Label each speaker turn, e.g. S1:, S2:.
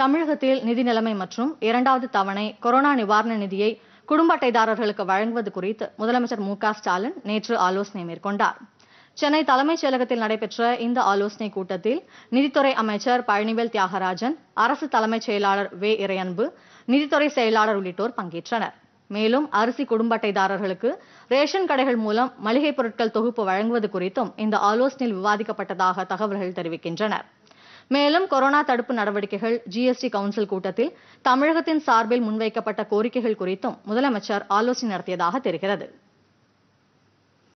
S1: தமிழகத்தில் நிதி நிலைமை மற்றும் இரண்டாவது தவணை கொரோனா நிவாரண நிதியை குடும்ப அட்டைதாரர்களுக்கு வழங்குவது குறித்து முதலமைச்சர் மு ஸ்டாலின் நேற்று ஆலோசனை மேற்கொண்டார் சென்னை தலைமைச் செயலகத்தில் நடைபெற்ற இந்த ஆலோசனைக் கூட்டத்தில் நிதித்துறை அமைச்சர் பழனிவேல் தியாகராஜன் அரசு தலைமைச் செயலாளர் வே இறையன்பு நிதித்துறை செயலாளர் உள்ளிட்டோர் பங்கேற்றனர் மேலும் அரிசி குடும்ப அட்டைதாரர்களுக்கு ரேஷன் கடைகள் மூலம் மளிகைப் பொருட்கள் தொகுப்பு வழங்குவது குறித்தும் இந்த ஆலோசனையில் விவாதிக்கப்பட்டதாக தகவல்கள் தெரிவிக்கின்றன மேலும் கொரோனா தடுப்பு நடவடிக்கைகள் ஜிஎஸ்டி கவுன்சில் கூட்டத்தில் தமிழகத்தின் சார்பில் முன்வைக்கப்பட்ட கோரிக்கைகள் குறித்தும் முதலமைச்சர் ஆலோசனை நடத்தியதாக தெரிகிறது